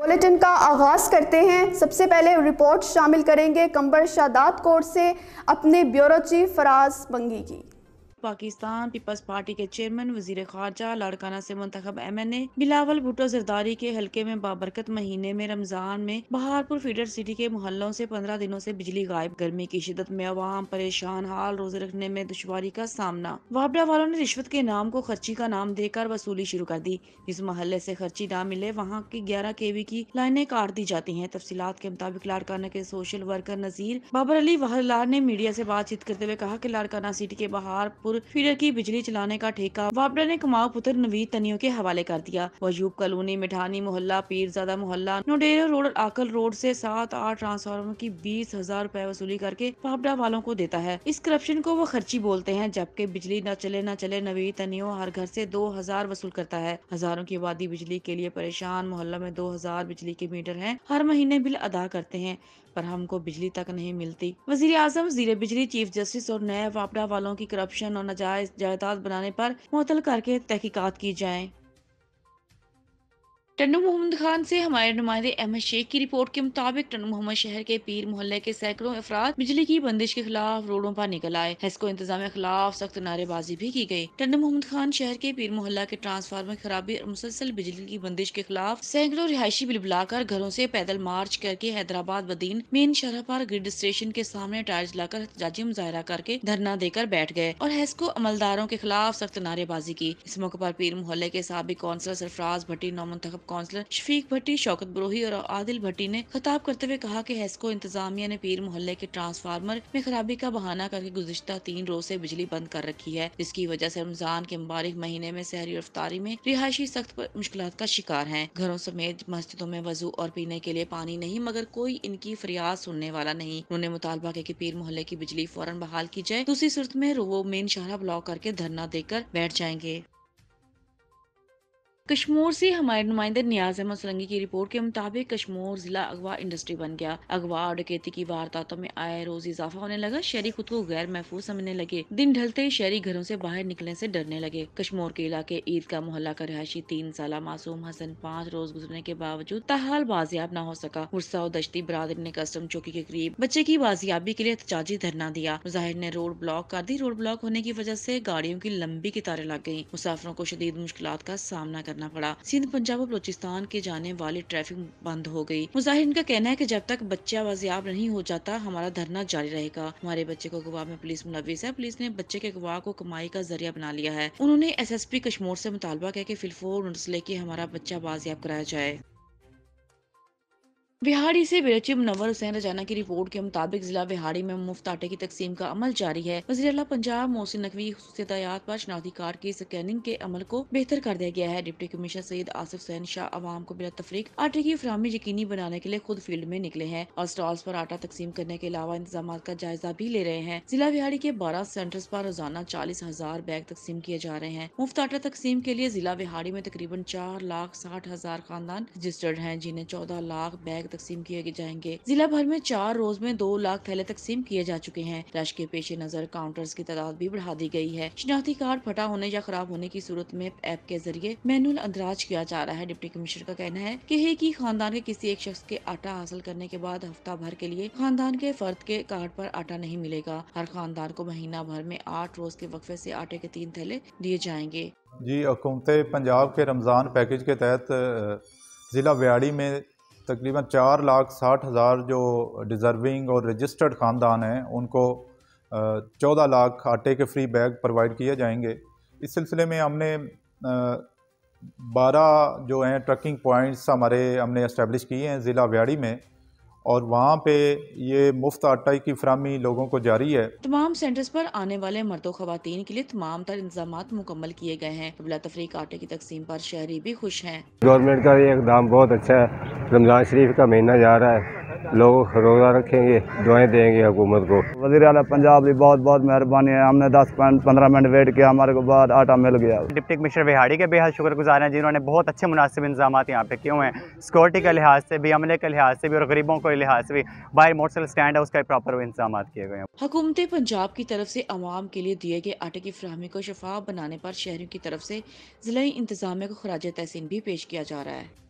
bulletin का आगाज़ करते हैं सबसे पहले रिपोर्ट शामिल करेंगे कंबर शादात कोर्ट से अपने ब्यूरो चीफ फराज बंगी की पाकिस्तान पीपल्स पार्टी के चेयरमैन वजीर खारजा लाड़काना से मंतखब M N A Bilawal Bhutto Zardari के हल्के में बाबरकत महीने में रमजान में बहारपुर फीडर सिटी के मोहल्लों से पंद्रह दिनों से बिजली गायब गर्मी की शिदत में अवाम परेशान हाल रोजे रखने में दुशारी का सामना वापडा वालों ने रिश्वत के नाम को खर्ची का नाम देकर वसूली शुरू कर दी जिस मोहल्ले ऐसी खर्ची ना मिले वहाँ की ग्यारह केवी की लाइने काट दी जाती है तफसीत के मुताबिक लाड़काना के सोशल वर्कर नजीर बाबर अली वाहलार ने मीडिया ऐसी बातचीत करते हुए कहा की लाड़काना सिटी के बाहर गोरखपुर फीडर की बिजली चलाने का ठेका वापडा ने कुमाऊं पुत्र नवीद तनियों के हवाले कर दिया वजूब कलोनी मिठानी मोहल्ला पीरजादा मोहल्ला नोडेरा रोड आकल रोड से सात आठ ट्रांसफार्मर की बीस हजार रूपए वसूली करके वापडा वालों को देता है इस करप्शन को वो खर्ची बोलते हैं जबकि बिजली न चले न चले नवीद तनियों हर घर से दो हजार वसूल करता है हजारों की आबादी बिजली के लिए परेशान मोहल्ला में दो हजार बिजली के मीटर है हर महीने बिल अदा करते हैं पर हमको बिजली तक नहीं मिलती वजीर आजम जीरे बिजली चीफ जस्टिस और नए वापडा वालों की करप्शन और नजायज जायदाद बनाने पर मुतल करके तहकीकत की जाए टंडू मोहम्मद खान से हमारे नुमाइंदे अहमद शेख की रिपोर्ट के मुताबिक टंडू मोहम्मद शहर के पीर मोहल्ले के सैकड़ों अफराद बिजली की बंदिश के खिलाफ रोडों पर निकल आए हेस्को इंतजाम के खिलाफ सख्त नारेबाजी भी की गई टंडू मोहम्मद खान शहर के पीर मोहल्ला के ट्रांसफार्मर खराबी और मुसलसल बिजली की बंदिश के खिलाफ सैकड़ों रिहायशी बिल बुलाकर घरों ऐसी पैदल मार्च करके हैदराबाद बदीन मेन शहर पर ग्रिड स्टेशन के सामने टायर जलाकर एहतजाजी मुजाहरा करके धरना देकर बैठ गए और हेस्को अमलदारों के खिलाफ सख्त नारेबाजी की इस मौके आरोप पीर मोहल्ले के सबक कौंसलर सरफराज भट्टी नौ काउंसलर शफीक भट्टी शौकत बरोही और आदिल भट्टी ने खताब करते हुए कहा की हैस्को इंतजामिया ने पीर मोहल्ले के ट्रांसफार्मर में खराबी का बहाना करके गुजशत तीन रोज ऐसी बिजली बंद कर रखी है जिसकी वजह ऐसी रमजान के मुबारक महीने में शहरी रफ्तारी में रिहायशी सख्त मुश्किल का शिकार है घरों समेत मस्जिदों में वजू और पीने के लिए पानी नहीं मगर कोई इनकी फरियाद सुनने वाला नहीं उन्होंने मुतालबा किया की पीर मोहल्ले की बिजली फौरन बहाल की जाए दूसरी सूरत में वो मेन शाहरा ब्लॉक करके धरना देकर बैठ जाएंगे कश्मीर से हमारे नुमाइंदे नियाज अहमद सलंगी की रिपोर्ट के मुताबिक कश्मीर जिला अगवा इंडस्ट्री बन गया अगवा और डकैती की वारदातों में आए रोज इजाफा होने लगा शहरी खुद को गैर महफूज समझने लगे दिन ढलते शहरी घरों से बाहर निकलने से डरने लगे कश्मीर के इलाके ईद का मोहल्ला का रहायशी तीन साल मासूम हसन पाँच रोज गुजरने के बावजूद ताहाल बाजियाब न हो सका गुस्सा और दश्ती बरदरी ने कस्टम चौकी के करीब बच्चे की बाजियाबी के लिए एहतजाजी धरना दिया मुजाहिर ने रोड ब्लॉक कर दी रोड ब्लॉक होने की वजह ऐसी गाड़ियों की लंबी कतारें लग गयी मुसाफरों को शदीद मुश्किल का सामना करना पड़ा सिंध पंजाब और बलोचिस्तान के जाने वाली ट्रैफिक बंद हो गई मुजाहिन का कहना है की जब तक बच्चा बाजियाब नहीं हो जाता हमारा धरना जारी रहेगा हमारे बच्चे को अगवा में पुलिस मुलविस है पुलिस ने बच्चे के अगवा को कमाई का जरिया बना लिया है उन्होंने एस एस पी कश्मोर ऐसी मुतालबा किया की फिलफोर नस्ले की हमारा बच्चा बाजियाब कराया जाए बिहारी से बेरची नवर हुसैन रजाना की रिपोर्ट के मुताबिक जिला बिहारी में मुफ्त आटे की तकसीम का अमल जारी है वजी अला पंजाब मोहसिन नकवी सदायात पर शनाख्ती की स्कैनिंग के अमल को बेहतर कर दिया गया है डिप्टी कमिश्नर सईद आसिफ हुसैन शाह आवाम को बिला तफरीक आटे की फ्राहमी यकीनी बनाने के लिए खुद फील्ड में निकले हैं और स्टॉल आरोप आटा तकसीम करने के अलावा इंतजाम का जायजा भी ले रहे हैं जिला बिहारी के बारह सेंटर्स आरोप रोजाना चालीस हजार बैग तकसीम किए जा रहे हैं मुफ्त आटा तकसीम के लिए जिला बिहारी में तकरीबन चार लाख साठ हजार खानदान रजिस्टर्ड है जिन्हें चौदह लाख बैग थैले तकसीम किए जाएंगे जिला भर में चार रोज में दो लाख थैले तकसीम किए जा चुके हैं रश के पेशे नजर काउंटर्स की तादाद भी बढ़ा दी गई है शिनाती कार्ड फटा होने या खराब होने की सूरत में ऐप के जरिए मैनुअल अंदराज किया जा रहा है डिप्टी कमिश्नर का कहना है की ही खानदान के किसी एक शख्स के आटा हासिल करने के बाद हफ्ता भर के लिए खानदान के फर्द के कार्ड पर आटा नहीं मिलेगा हर खानदान को महीना भर में आठ रोज के वक्फे से आटे के तीन थैले दिए जाएंगे जी हुकूमत पंजाब के रमज़ान पैकेज के तहत ज़िला व्याड़ी में तकरीबन चार लाख साठ हज़ार जो डिज़र्विंग और रजिस्टर्ड ख़ानदान हैं उनको चौदह लाख आटे के फ्री बैग प्रोवाइड किए जाएंगे इस सिलसिले में हमने बारह जो हैं ट्रकिंग पॉइंट्स हमारे हमने इस्टेब्लिश किए हैं ज़िला व्याड़ी में और वहाँ पे ये मुफ्त आटा की फ्राहमी लोगों को जारी है तमाम सेंटर्स पर आने वाले मर्दों खातन के लिए तमाम तर इंतजाम मुकम्मल किए गए हैं अबला तफरी आटे की तकसीम पर शहरी भी खुश हैं गवर्नमेंट का ये इकदाम बहुत अच्छा है रमज़ान शरीफ का महीना जा रहा है लोग रोज़ा रखेंगे दुआएं देंगे हुकूमत को वजी अला पंजाब की बहुत बहुत मेहरबानी है हमने दस पंद्रह मिनट वेट किया हमारे को बाद आटा मिल गया डिप्टी कमिश्नर बिहाड़ी के बेहद शुक्रगुजार हैं जिन्होंने बहुत अच्छे मुनासिब इंतजाम यहाँ पे किए हैं सिक्योरिटी के लिहाज से भी अमले के लिहाज से भी और गरीबों के लिहाज से भी बाहर मोटरसाइकिल स्टैंड है उसका प्रॉपर इंतजाम किए गए हैं हुकूमत पंजाब की तरफ से आवाम के लिए दिए गए आटे की फ्राहमी को शफाफ बनाने पर शहरों की तरफ से ज़िला इंतजाम को खराज तहसीन भी पेश किया जा रहा है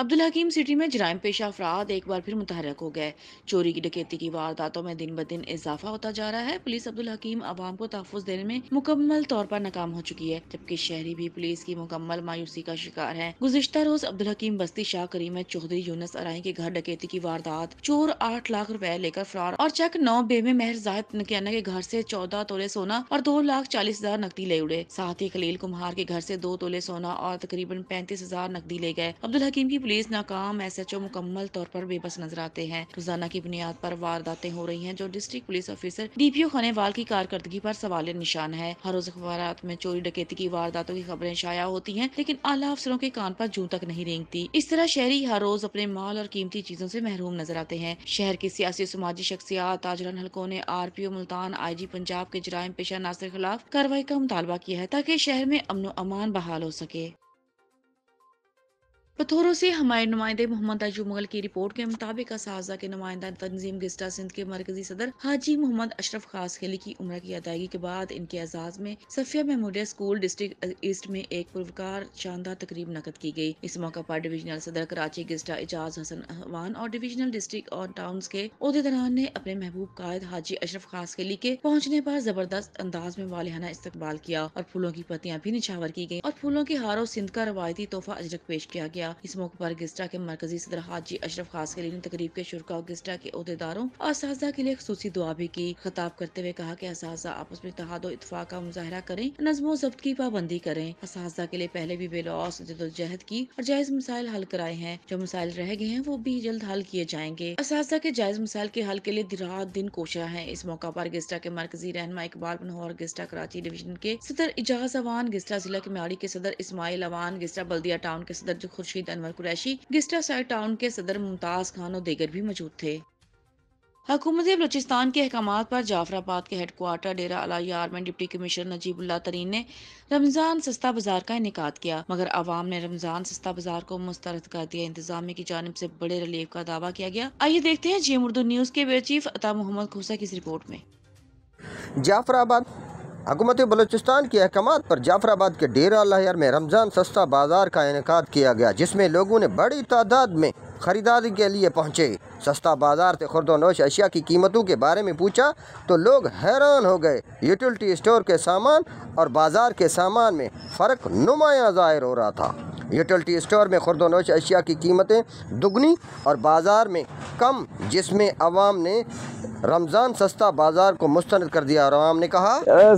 अब्दुल हकीम सिटी में जराइम पेशा अफराद एक बार फिर मुतहरक हो गए चोरी की डकैती की वारदातों में दिन ब दिन इजाफा होता जा रहा है पुलिस अब्दुल हकीम आवाम को तहफ़ देने में मुकम्मल तौर पर नाकाम हो चुकी है जबकि शहरी भी पुलिस की मुकम्मल मायूसी का शिकार है गुजश्ता रोज अब्दुल हकीम बस्ती शाह करीम चौधरी यूनस अराई के घर डकैती की वारदात चोर आठ लाख रुपए लेकर फरार और चेक नौ बे में मेहर जाहिद नकियाना के घर ऐसी चौदह तोले सोना और दो लाख चालीस हजार नकदी ले उड़े साथ ही खलील कुम्हार के घर ऐसी दो तोले सोना और तकरीबन पैंतीस हजार नकदी ले गए अब्दुल हकीम की पुलिस नाकाम एस एच ओ मुकम्मल तौर पर बेबस नजर आते हैं रोजाना की बुनियाद पर वारदातें हो रही हैं जो district police officer D P O Khanewal की कारकर्दगी पर सवाल निशान है हर रोज अखबार में चोरी डकैती की वारदातों की खबरें शाया होती हैं लेकिन आला अफसरों के कान पर जू तक नहीं रेंगती इस तरह शहरी हर रोज अपने माल और कीमती चीजों से महरूम नजर आते हैं शहर की सियासी समाजी शख्सियात ताजरन हल्कों ने R P O Multan I G Punjab के जराइम पेशा नासिर खिलाफ कार्रवाई का मुतालबा किया है ताकि शहर में अमनो अमान बहाल हो सके पथोरों से हमारे नुमाइंदे मोहम्मद अजू मुगल की रिपोर्ट के मुताबिक असाजा के नुमाइंदा तंजीम गिस्टा सिंध के मरकजी सदर हाजी मोहम्मद अशरफ खास खेली की उम्र की अदायगी के बाद इनके एजाज में Safia memorial school district east में एक पुरकार शानदार तकरीब नकद की गई इस मौका पर डिविजनल सदर कराची गिस्टा एजाज हसन अहवान और डिविजनल डिस्ट्रिक्ट और टाउन के अहदेदारान ने अपने महबूब कायद हाजी अशरफ खास खेली के पहुँचने आरोप जबरदस्त अंदाज में वालहाना इस्तकबाल किया और फूलों की पत्तियाँ भी निछावर की गयी और फूलों के हारों सिंध का रवायती तोहफा अजरक पेश किया गया किया इस मौके पर गिस्टा के मरकजी सदर हाजी अशरफ खास के लिए तकरीब के शुरा गिस्टा के अहदेदारों और साजा के लिए खसूसी दुआ भी की खिताब करते हुए कहा की इसदा आपस में तहाद इतफाक का मुजाहरा करें नजमो जब्त की पाबंदी करें इसदा के लिए पहले भी बेलौस जदोजहद की और जायज मिसाइल हल कराए हैं जो मिसाइल रह गए हैं वो भी जल्द हल किए जाएंगे इसदा के जायज मसाइल के हल के लिए रात दिन कोशा है इस मौका पर गिस्टा के मरकजी रहनमा इकबाल मनोहर गिस्टा कराची डिवीजन के सदर इजाज अवान गिस्टा जिला के म्यारी के सदर इसमाइल अवान गिस्टा बल्दिया टाउन के सदर खुर्शीद मुर्शीद अनवर कुरैशी गिस्टा साइड टाउन के सदर मुमताज़ खान और देगर भी मौजूद थे हकूमत बलोचिस्तान के अहकाम पर जाफराबाद के हेडकोार्टर डेरा अलायार में डिप्टी कमिश्नर नजीबुल्ला तरीन ने रमजान सस्ता बाजार का इनका किया मगर आवाम ने रमजान सस्ता बाजार को मुस्तरद कर दिया इंतजाम की जानब ऐसी बड़े रिलीफ का दावा किया गया आइए देखते हैं जी उर्दू न्यूज के चीफ अता मोहम्मद खुसा की इस रिपोर्ट में जाफराबाद हुकूमत बलोचिस्तान के अहकाम पर जाफराबाद के डेरा लहर में रमज़ान सस्ता बाजार का इनका किया गया जिसमें लोगों ने बड़ी तादाद में खरीदारी के लिए पहुंचे सस्ता बाजार से खुरदोनोश अशिया की कीमतों के बारे में पूछा तो लोग हैरान हो गए यूटिलिटी स्टोर के सामान और बाज़ार के सामान में फ़र्क नुमाया ज़ाहिर हो रहा था यूटिलिटी स्टोर में नोश अशिया की कीमतें दुगनी और बाज़ार में कम जिसमें आवाम ने रमज़ान सस्ता बाज़ार को मुस्तंद कर दिया और आवाम ने कहा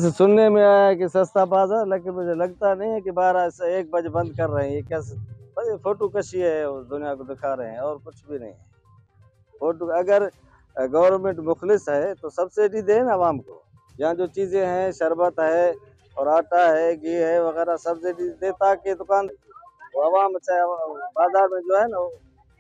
सुनने में आया कि सस्ता बाज़ार लेकिन मुझे लगता नहीं है कि बारह से एक बजे बंद कर रहे हैं ये कैसे फोटो कशी है उस दुनिया को दिखा रहे हैं और कुछ भी नहीं फोटो अगर गवर्नमेंट मुखलिस है तो सब्सिडी दें ना आवाम को यहाँ जो चीज़ें हैं शरबत है और आटा है घी है वगैरह सब्सिडी दे ताकि दुकान हवा में चाहे बाजार में जो है ना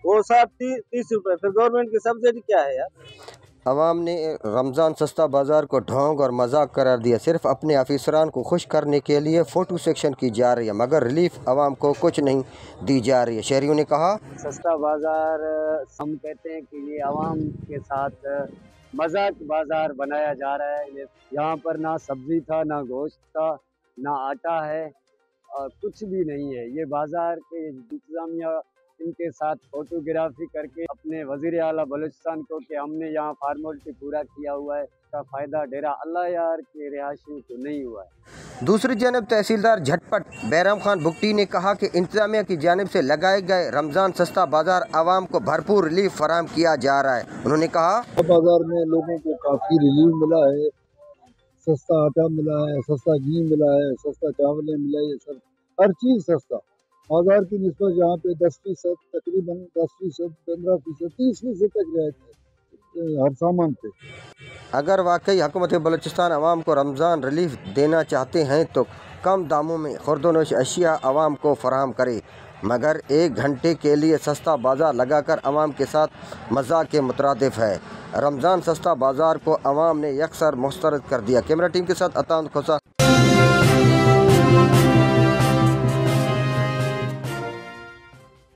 वो साठ ती, तीस रुपए फिर गवर्नमेंट की सब्सिडी क्या है यार आवाम ने रमज़ान सस्ता बाज़ार को ढोंग और मजाक करार दिया सिर्फ अपने अफसरान को खुश करने के लिए फ़ोटो सेक्शन की जा रही है मगर रिलीफ आवाम को कुछ नहीं दी जा रही है शहरियों ने कहा सस्ता बाज़ार हम कहते हैं कि ये आवाम के साथ मजाक बाज़ार बनाया जा रहा है यहाँ पर ना सब्ज़ी था ना गोश्त था ना आटा है और कुछ भी नहीं है ये बाजार के इंतजामिया इनके साथ फोटोग्राफी करके अपने वजीर अला बलोचिस्तान को कि हमने यहाँ फार्मोलिटी पूरा किया हुआ है का फायदा डेरा अल्लाह यार के रिहाशियों को नहीं हुआ है दूसरी जानब तहसीलदार झटपट बैराम खान भुगटी ने कहा कि इंतजामिया की जानब से लगाए गए रमजान सस्ता बाजार आवाम को भरपूर रिलीफ फराम किया जा रहा है उन्होंने कहा बाजार में लोगों को काफी रिलीफ मिला है सस्ता आटा मिला है सस्ता घी मिला है सस्ता चावलें मिला है ये सब हर चीज़ सस्ता बाजार की नस्बत यहाँ पे दस फीसद तकरीबन दस फीसद पंद्रह फीसद तीस फीसद तक रहते हर सामान पे अगर वाकई हुकूमत बलोचिस्तान आवाम को रमज़ान रिलीफ देना चाहते हैं तो कम दामों में खुरदनोश अशिया आवाम को फराम करे मगर एक घंटे के लिए सस्ता बाज़ार लगाकर आवाम के साथ मजाक के मुतरदफ है रमज़ान सस्ता बाज़ार को आवाम ने यकसर मुस्तरद कर दिया कैमरा टीम के साथ अतान खोसा